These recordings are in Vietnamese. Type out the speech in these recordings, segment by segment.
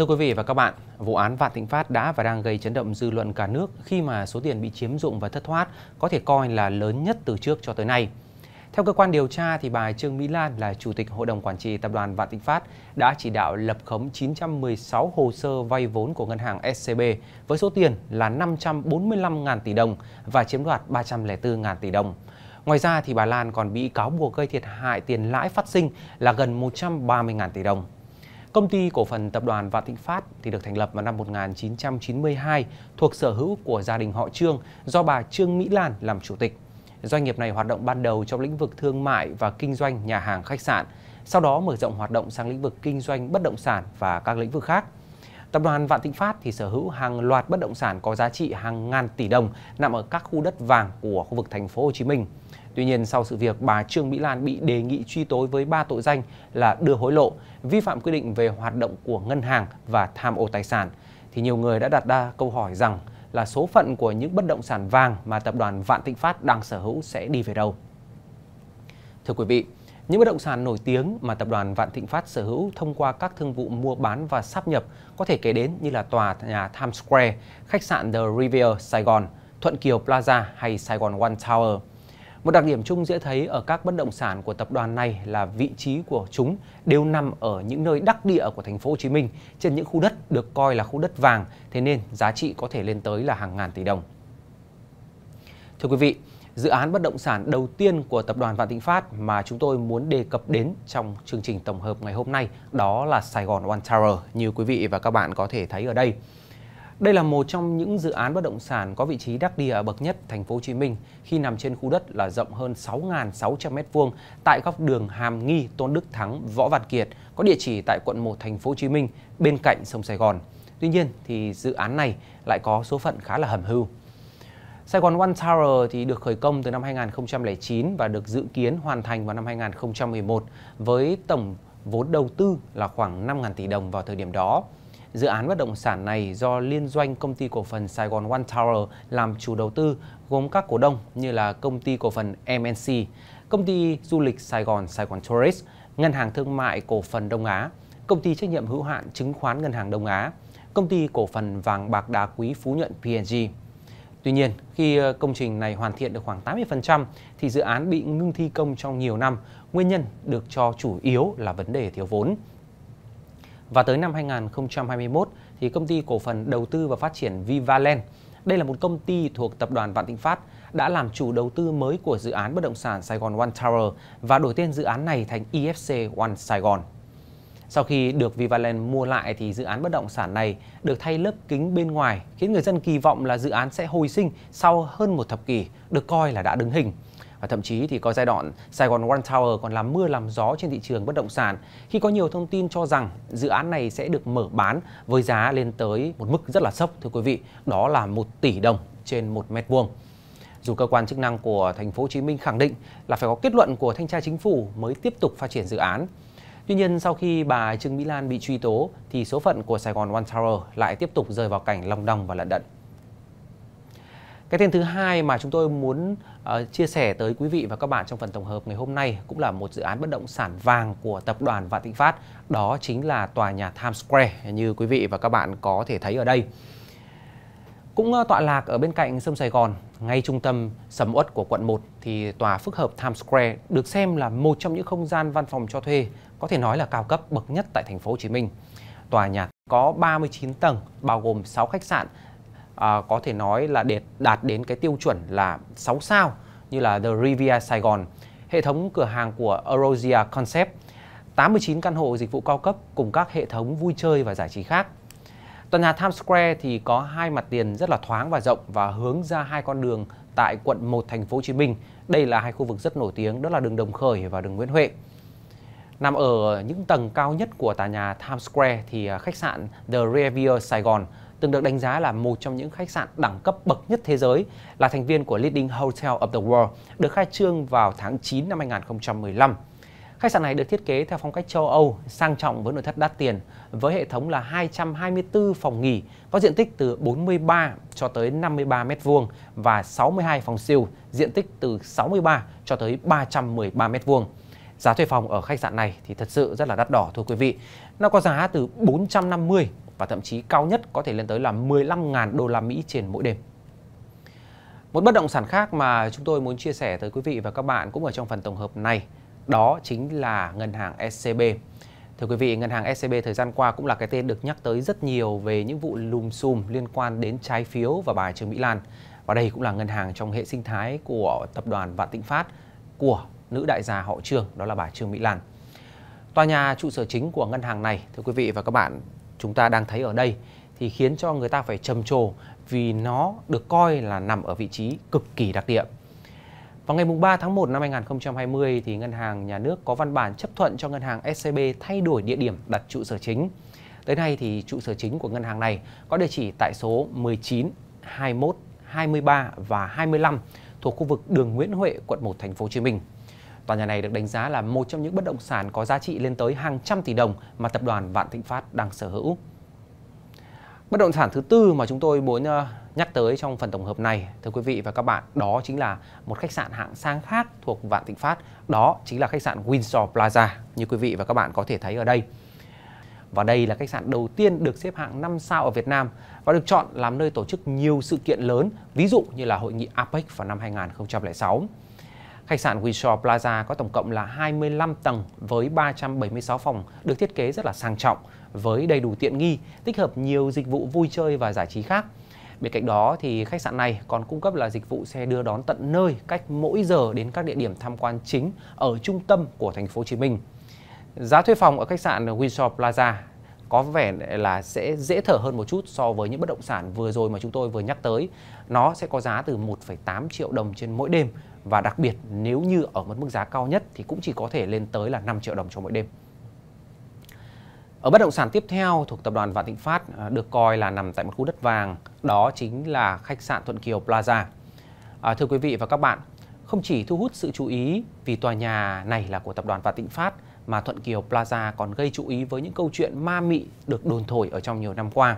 Thưa quý vị và các bạn, vụ án Vạn Thịnh Phát đã và đang gây chấn động dư luận cả nước khi mà số tiền bị chiếm dụng và thất thoát có thể coi là lớn nhất từ trước cho tới nay. Theo cơ quan điều tra, thì bà Trương Mỹ Lan là Chủ tịch Hội đồng Quản trị Tập đoàn Vạn Thịnh Phát đã chỉ đạo lập khống 916 hồ sơ vay vốn của ngân hàng SCB với số tiền là 545.000 tỷ đồng và chiếm đoạt 304.000 tỷ đồng. Ngoài ra, thì bà Lan còn bị cáo buộc gây thiệt hại tiền lãi phát sinh là gần 130.000 tỷ đồng. Công ty cổ phần tập đoàn Vạn Thịnh Phát thì được thành lập vào năm 1992 thuộc sở hữu của gia đình họ Trương do bà Trương Mỹ Lan làm chủ tịch. Doanh nghiệp này hoạt động ban đầu trong lĩnh vực thương mại và kinh doanh nhà hàng khách sạn, sau đó mở rộng hoạt động sang lĩnh vực kinh doanh bất động sản và các lĩnh vực khác. Tập đoàn Vạn Thịnh Phát thì sở hữu hàng loạt bất động sản có giá trị hàng ngàn tỷ đồng nằm ở các khu đất vàng của khu vực thành phố Hồ Chí Minh. Tuy nhiên, sau sự việc bà Trương Mỹ Lan bị đề nghị truy tố với 3 tội danh là đưa hối lộ, vi phạm quy định về hoạt động của ngân hàng và tham ô tài sản, thì nhiều người đã đặt ra câu hỏi rằng là số phận của những bất động sản vàng mà tập đoàn Vạn Thịnh Phát đang sở hữu sẽ đi về đâu. Thưa quý vị, những bất động sản nổi tiếng mà tập đoàn Vạn Thịnh Phát sở hữu thông qua các thương vụ mua bán và sáp nhập có thể kể đến như là tòa nhà Times Square, khách sạn The Riviera Sài Gòn, Thuận Kiều Plaza hay Sài Gòn One Tower. Một đặc điểm chung dễ thấy ở các bất động sản của tập đoàn này là vị trí của chúng đều nằm ở những nơi đắc địa của thành phố Hồ Chí Minh, trên những khu đất được coi là khu đất vàng, thế nên giá trị có thể lên tới là hàng ngàn tỷ đồng. Thưa quý vị, dự án bất động sản đầu tiên của tập đoàn Vạn Thịnh Phát mà chúng tôi muốn đề cập đến trong chương trình tổng hợp ngày hôm nay đó là Sài Gòn One Tower như quý vị và các bạn có thể thấy ở đây. Đây là một trong những dự án bất động sản có vị trí đắc địa bậc nhất thành phố Hồ Chí Minh khi nằm trên khu đất là rộng hơn 6.600 m2 tại góc đường Hàm Nghi, Tôn Đức Thắng, Võ Văn Kiệt có địa chỉ tại quận 1 thành phố Hồ Chí Minh bên cạnh sông Sài Gòn. Tuy nhiên thì dự án này lại có số phận khá là hầm hưu. Sài Gòn One Tower thì được khởi công từ năm 2009 và được dự kiến hoàn thành vào năm 2011 với tổng vốn đầu tư là khoảng 5.000 tỷ đồng vào thời điểm đó. Dự án bất động sản này do liên doanh công ty cổ phần Sài Gòn One Tower làm chủ đầu tư gồm các cổ đông như là công ty cổ phần MNC, công ty du lịch Sài Gòn Sài Gòn Tourist, Ngân hàng Thương mại Cổ phần Đông Á, Công ty trách nhiệm hữu hạn chứng khoán Ngân hàng Đông Á, Công ty cổ phần vàng bạc đá quý Phú Nhuận PNG. Tuy nhiên, khi ờ, công trình này hoàn thiện được khoảng 80% thì dự án bị ngưng thi công trong nhiều năm, nguyên nhân được cho chủ yếu là vấn đề thiếu vốn. Và tới năm 2021 thì công ty cổ phần đầu tư và phát triển Vivaland, đây là một công ty thuộc tập đoàn Vạn Thịnh Phát, đã làm chủ đầu tư mới của dự án bất động sản Sài Gòn One Tower và đổi tên dự án này thành EFC One Sài Gòn. Sau khi được Vivaland mua lại thì dự án bất động sản này được thay lớp kính bên ngoài, khiến người dân kỳ vọng là dự án sẽ hồi sinh sau hơn một thập kỷ, được coi là đã đứng hình và thậm chí thì có giai đoạn Sài Gòn One Tower còn làm mưa làm gió trên thị trường bất động sản khi có nhiều thông tin cho rằng dự án này sẽ được mở bán với giá lên tới một mức rất là sốc thưa quý vị, đó là 1 tỷ đồng trên 1 mét vuông. Dù cơ quan chức năng của thành phố Hồ Chí Minh khẳng định là phải có kết luận của thanh tra chính phủ mới tiếp tục phát triển dự án. Tuy nhiên sau khi bà Trương Mỹ Lan bị truy tố thì số phận của Sài Gòn One Tower lại tiếp tục rơi vào cảnh long đong và lận đận cái tên thứ hai mà chúng tôi muốn uh, chia sẻ tới quý vị và các bạn trong phần tổng hợp ngày hôm nay cũng là một dự án bất động sản vàng của tập đoàn Vạn Thịnh Phát, đó chính là tòa nhà Times Square như quý vị và các bạn có thể thấy ở đây. Cũng uh, tọa lạc ở bên cạnh sông Sài Gòn, ngay trung tâm sầm uất của quận 1 thì tòa phức hợp Times Square được xem là một trong những không gian văn phòng cho thuê có thể nói là cao cấp bậc nhất tại thành phố Hồ Chí Minh. Tòa nhà có 39 tầng bao gồm 6 khách sạn à, có thể nói là để đạt đến cái tiêu chuẩn là 6 sao như là The Riviera Sài Gòn, hệ thống cửa hàng của Erosia Concept, 89 căn hộ dịch vụ cao cấp cùng các hệ thống vui chơi và giải trí khác. Tòa nhà Times Square thì có hai mặt tiền rất là thoáng và rộng và hướng ra hai con đường tại quận 1 thành phố Hồ Chí Minh. Đây là hai khu vực rất nổi tiếng đó là đường Đồng Khởi và đường Nguyễn Huệ. Nằm ở những tầng cao nhất của tòa nhà Times Square thì à, khách sạn The Riviera Sài Gòn từng được đánh giá là một trong những khách sạn đẳng cấp bậc nhất thế giới, là thành viên của Leading Hotel of the World, được khai trương vào tháng 9 năm 2015. Khách sạn này được thiết kế theo phong cách châu Âu, sang trọng với nội thất đắt tiền, với hệ thống là 224 phòng nghỉ, có diện tích từ 43 cho tới 53 m2 và 62 phòng siêu, diện tích từ 63 cho tới 313 m2. Giá thuê phòng ở khách sạn này thì thật sự rất là đắt đỏ thưa quý vị. Nó có giá từ 450 và thậm chí cao nhất có thể lên tới là 15.000 đô la Mỹ trên mỗi đêm. Một bất động sản khác mà chúng tôi muốn chia sẻ tới quý vị và các bạn cũng ở trong phần tổng hợp này, đó chính là ngân hàng SCB. Thưa quý vị, ngân hàng SCB thời gian qua cũng là cái tên được nhắc tới rất nhiều về những vụ lùm xùm liên quan đến trái phiếu và bài trương Mỹ Lan. Và đây cũng là ngân hàng trong hệ sinh thái của tập đoàn Vạn Thịnh Phát của nữ đại gia họ Trương, đó là bà Trương Mỹ Lan. Tòa nhà trụ sở chính của ngân hàng này, thưa quý vị và các bạn, chúng ta đang thấy ở đây thì khiến cho người ta phải trầm trồ vì nó được coi là nằm ở vị trí cực kỳ đặc địa. Vào ngày 3 tháng 1 năm 2020 thì Ngân hàng Nhà nước có văn bản chấp thuận cho Ngân hàng SCB thay đổi địa điểm đặt trụ sở chính. Tới nay thì trụ sở chính của ngân hàng này có địa chỉ tại số 19, 21, 23 và 25 thuộc khu vực đường Nguyễn Huệ, quận 1 thành phố Hồ Chí Minh. Tòa nhà này được đánh giá là một trong những bất động sản có giá trị lên tới hàng trăm tỷ đồng mà tập đoàn Vạn Thịnh Phát đang sở hữu. Bất động sản thứ tư mà chúng tôi muốn ờ, nhắc tới trong phần tổng hợp này, thưa quý vị và các bạn, đó chính là một khách sạn hạng sang khác thuộc Vạn Thịnh Phát, đó chính là khách sạn Windsor Plaza như quý vị và các bạn có thể thấy ở đây. Và đây là khách sạn đầu tiên được xếp hạng 5 sao ở Việt Nam và được chọn làm nơi tổ chức nhiều sự kiện lớn, ví dụ như là hội nghị APEC vào năm 2006. Khách sạn Windsor Plaza có tổng cộng là 25 tầng với 376 phòng được thiết kế rất là sang trọng với đầy đủ tiện nghi, tích hợp nhiều dịch vụ vui chơi và giải trí khác. Bên cạnh đó thì khách sạn này còn cung cấp là dịch vụ xe đưa đón tận nơi cách mỗi giờ đến các địa điểm tham quan chính ở trung tâm của thành phố Hồ Chí Minh. Giá thuê phòng ở khách sạn Windsor Plaza có vẻ là sẽ dễ thở hơn một chút so với những bất động sản vừa rồi mà chúng tôi vừa nhắc tới. Nó sẽ có giá từ 1,8 triệu đồng trên mỗi đêm và đặc biệt nếu như ở một mức giá cao nhất thì cũng chỉ có thể lên tới là 5 triệu đồng cho mỗi đêm. Ở bất động sản tiếp theo thuộc tập đoàn Vạn Thịnh Phát à, được coi là nằm tại một khu đất vàng, đó chính là khách sạn Thuận Kiều Plaza. À, thưa quý vị và các bạn, không chỉ thu hút sự chú ý vì tòa nhà này là của tập đoàn Vạn Thịnh Phát mà Thuận Kiều Plaza còn gây chú ý với những câu chuyện ma mị được đồn thổi ở trong nhiều năm qua.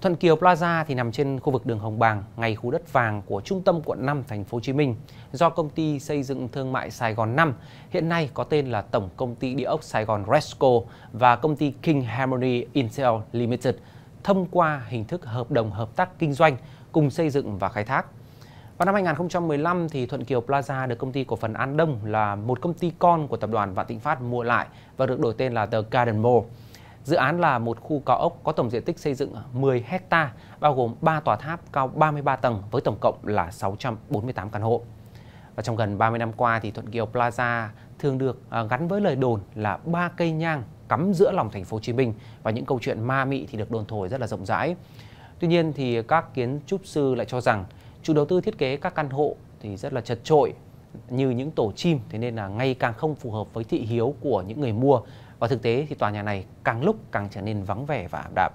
Thuận Kiều Plaza thì nằm trên khu vực đường Hồng Bàng, ngay khu đất vàng của trung tâm quận 5 thành phố Hồ Chí Minh do công ty xây dựng thương mại Sài Gòn 5, hiện nay có tên là Tổng công ty địa ốc Sài Gòn Resco và công ty King Harmony Intel Limited thông qua hình thức hợp đồng hợp tác kinh doanh cùng xây dựng và khai thác. Vào năm 2015 thì Thuận Kiều Plaza được công ty cổ phần An Đông là một công ty con của tập đoàn Vạn Thịnh Phát mua lại và được đổi tên là The Garden Mall. Dự án là một khu cao ốc có tổng diện tích xây dựng 10 hecta, bao gồm 3 tòa tháp cao 33 tầng với tổng cộng là 648 căn hộ. Và trong gần 30 năm qua thì Thuận Kiều Plaza thường được à, gắn với lời đồn là ba cây nhang cắm giữa lòng thành phố Hồ Chí Minh và những câu chuyện ma mị thì được đồn thổi rất là rộng rãi. Tuy nhiên thì các kiến trúc sư lại cho rằng chủ đầu tư thiết kế các căn hộ thì rất là chật trội như những tổ chim thế nên là ngày càng không phù hợp với thị hiếu của những người mua và thực tế thì tòa nhà này càng lúc càng trở nên vắng vẻ và ảm đạm.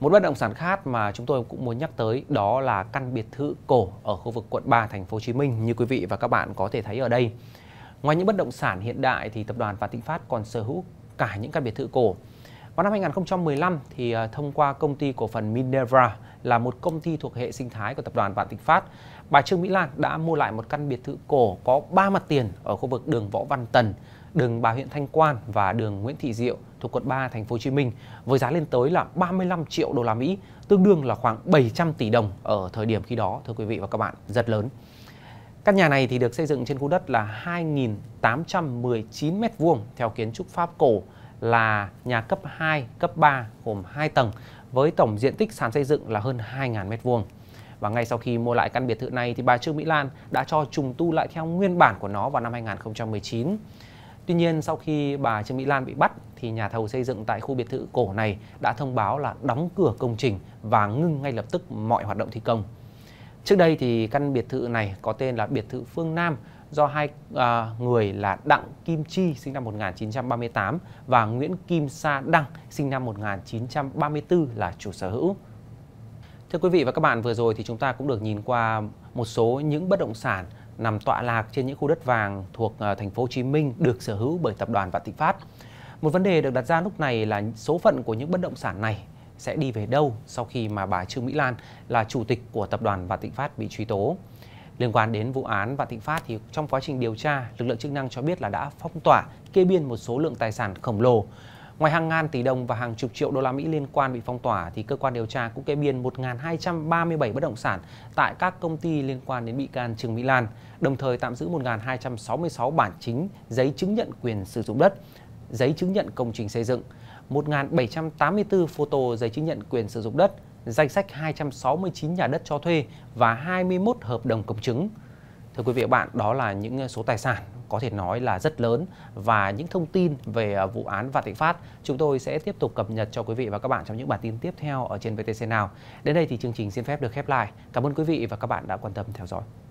Một bất động sản khác mà chúng tôi cũng muốn nhắc tới đó là căn biệt thự cổ ở khu vực quận 3 thành phố Hồ Chí Minh như quý vị và các bạn có thể thấy ở đây. Ngoài những bất động sản hiện đại thì tập đoàn Vạn Thịnh Phát còn sở hữu cả những căn biệt thự cổ. Vào năm 2015 thì à, thông qua công ty cổ phần Minerva là một công ty thuộc hệ sinh thái của tập đoàn Vạn Thịnh Phát, bà Trương Mỹ Lan đã mua lại một căn biệt thự cổ có 3 mặt tiền ở khu vực đường Võ Văn Tần đường Bà Huyện Thanh Quan và đường Nguyễn Thị Diệu thuộc quận 3 thành phố Hồ Chí Minh với giá lên tới là 35 triệu đô la Mỹ, tương đương là khoảng 700 tỷ đồng ở thời điểm khi đó thưa quý vị và các bạn, rất lớn. Căn nhà này thì được xây dựng trên khu đất là 2.819 m2 theo kiến trúc Pháp cổ là nhà cấp 2, cấp 3 gồm 2 tầng với tổng diện tích sàn xây dựng là hơn 2.000 m2. Và ngay sau khi mua lại căn biệt thự này thì bà Trương Mỹ Lan đã cho trùng tu lại theo nguyên bản của nó vào năm 2019. Tuy nhiên sau khi bà Trương Mỹ Lan bị bắt thì nhà thầu xây dựng tại khu biệt thự cổ này đã thông báo là đóng cửa công trình và ngưng ngay lập tức mọi hoạt động thi công. Trước đây thì căn biệt thự này có tên là biệt thự Phương Nam do hai à, người là Đặng Kim Chi sinh năm 1938 và Nguyễn Kim Sa Đăng sinh năm 1934 là chủ sở hữu. Thưa quý vị và các bạn, vừa rồi thì chúng ta cũng được nhìn qua một số những bất động sản nằm tọa lạc trên những khu đất vàng thuộc ờ, thành phố Hồ Chí Minh được sở hữu bởi tập đoàn Vạn Thịnh Phát. Một vấn đề được đặt ra lúc này là số phận của những bất động sản này sẽ đi về đâu sau khi mà bà Trương Mỹ Lan là chủ tịch của tập đoàn Vạn Thịnh Phát bị truy tố. Liên quan đến vụ án Vạn Thịnh Phát thì trong quá trình điều tra, lực lượng chức năng cho biết là đã phong tỏa kê biên một số lượng tài sản khổng lồ Ngoài hàng ngàn tỷ đồng và hàng chục triệu đô la Mỹ liên quan bị phong tỏa thì cơ quan điều tra cũng kê biên 1.237 bất động sản tại các công ty liên quan đến bị can Trương Mỹ Lan, đồng thời tạm giữ 1.266 bản chính giấy chứng nhận quyền sử dụng đất, giấy chứng nhận công trình xây dựng, 1.784 photo giấy chứng nhận quyền sử dụng đất, danh sách 269 nhà đất cho thuê và 21 hợp đồng công chứng. Thưa quý vị và bạn, đó là những số tài sản có thể nói là rất lớn và những thông tin về à, vụ án Vạn Thịnh Phát chúng tôi sẽ tiếp tục cập nhật cho quý vị và các bạn trong những bản tin tiếp theo ở trên VTC nào Đến đây thì chương trình xin phép được khép lại. Cảm ơn quý vị và các bạn đã quan tâm theo dõi.